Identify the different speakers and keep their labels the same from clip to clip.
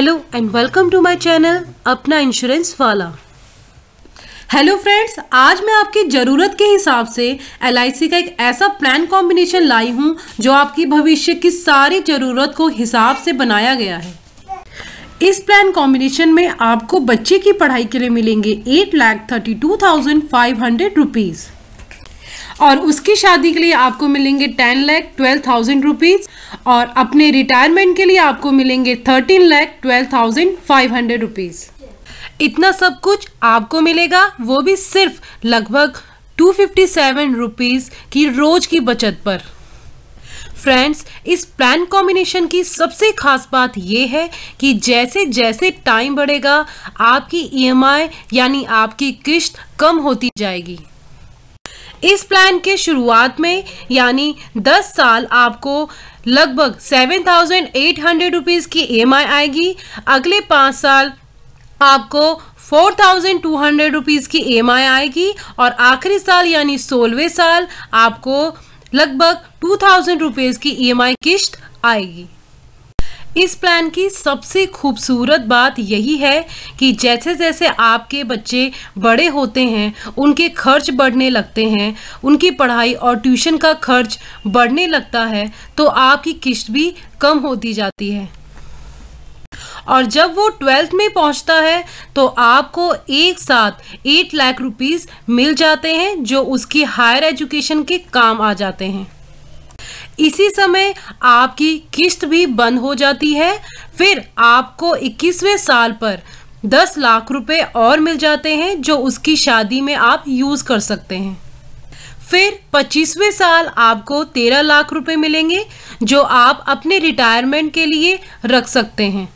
Speaker 1: hello and welcome to my channel अपना insurance वाला hello friends आज मैं आपकी ज़रूरत के हिसाब से एल का एक ऐसा प्लान कॉम्बिनेशन लाई हूँ जो आपकी भविष्य की सारी ज़रूरत को हिसाब से बनाया गया है इस प्लान कॉम्बिनेशन में आपको बच्चे की पढ़ाई के लिए मिलेंगे eight lakh thirty two thousand five hundred rupees और उसकी शादी के लिए आपको मिलेंगे ten lakh twelve thousand rupees और अपने रिटायरमेंट के लिए आपको मिलेंगे thirteen lakh twelve thousand five hundred rupees इतना सब कुछ आपको मिलेगा वो भी सिर्फ लगभग टू फिफ्टी सेवन रुपीज़ की रोज़ की बचत पर फ्रेंड्स इस प्लान कॉम्बिनेशन की सबसे खास बात यह है कि जैसे जैसे टाइम बढ़ेगा आपकी ईएमआई e यानी आपकी किश्त कम होती जाएगी इस प्लान के शुरुआत में यानी 10 साल आपको लगभग seven thousand eight hundred rupees की ईएमआई e आएगी अगले पाँच साल आपको four thousand two hundred rupees की ईएमआई e आएगी और आखिरी साल यानी सोलहवें साल आपको लगभग टू थाउजेंड रुपीज़ की ईएमआई e किश्त आएगी इस प्लान की सबसे खूबसूरत बात यही है कि जैसे जैसे आपके बच्चे बड़े होते हैं उनके खर्च बढ़ने लगते हैं उनकी पढ़ाई और ट्यूशन का खर्च बढ़ने लगता है तो आपकी किश्त भी कम होती जाती है और जब वो ट्वेल्थ में पहुंचता है तो आपको एक साथ एट लाख रुपीस मिल जाते हैं जो उसकी हायर एजुकेशन के काम आ जाते हैं इसी समय आपकी किस्त भी बंद हो जाती है फिर आपको 21वें साल पर 10 लाख रुपए और मिल जाते हैं जो उसकी शादी में आप यूज़ कर सकते हैं फिर 25वें साल आपको 13 लाख रुपए मिलेंगे जो आप अपने रिटायरमेंट के लिए रख सकते हैं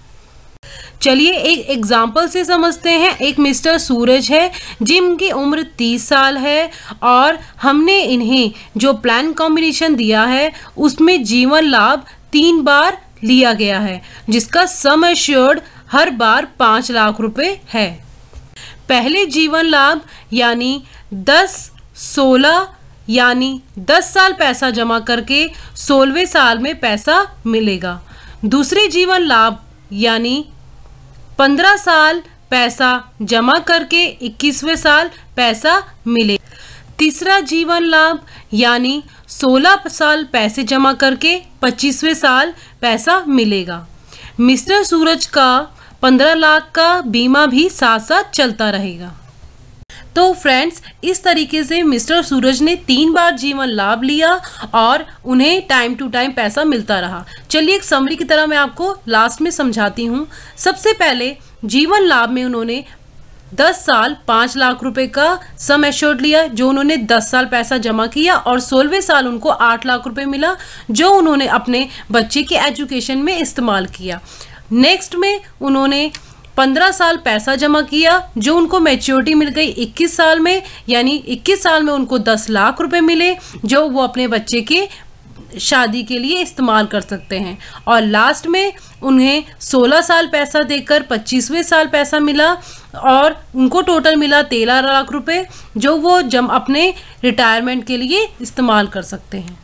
Speaker 1: चलिए एक एग्जाम्पल से समझते हैं एक मिस्टर सूरज है जिनकी उम्र तीस साल है और हमने इन्हें जो प्लान कॉम्बिनेशन दिया है उसमें जीवन लाभ तीन बार लिया गया है जिसका सम एश्योर्ड हर बार पाँच लाख रुपए है पहले जीवन लाभ यानी दस सोलह यानी दस साल पैसा जमा करके सोलहवें साल में पैसा मिलेगा दूसरे जीवन लाभ यानी पंद्रह साल पैसा जमा करके इक्कीसवें साल पैसा मिले तीसरा जीवन लाभ यानी सोलह साल पैसे जमा करके पच्चीसवें साल पैसा मिलेगा मिस्टर सूरज का पंद्रह लाख का बीमा भी साथ साथ चलता रहेगा तो फ्रेंड्स इस तरीके से मिस्टर सूरज ने तीन बार जीवन लाभ लिया और उन्हें टाइम टू टाइम पैसा मिलता रहा चलिए एक समरी की तरह मैं आपको लास्ट में समझाती हूँ सबसे पहले जीवन लाभ में उन्होंने दस साल पाँच लाख रुपए का सम एश्योर्ड लिया जो उन्होंने दस साल पैसा जमा किया और सोलहवें साल उनको आठ लाख रुपए मिला जो उन्होंने अपने बच्चे के एजुकेशन में इस्तेमाल किया नेक्स्ट में उन्होंने पंद्रह साल पैसा जमा किया जो उनको मेच्योरिटी मिल गई इक्कीस साल में यानी इक्कीस साल में उनको दस लाख रुपए मिले जो वो अपने बच्चे के शादी के लिए इस्तेमाल कर सकते हैं और लास्ट में उन्हें 16 साल पैसा देकर 25वें साल पैसा मिला और उनको टोटल मिला तेरह लाख रुपए जो वो जम अपने रिटायरमेंट के लिए इस्तेमाल कर सकते हैं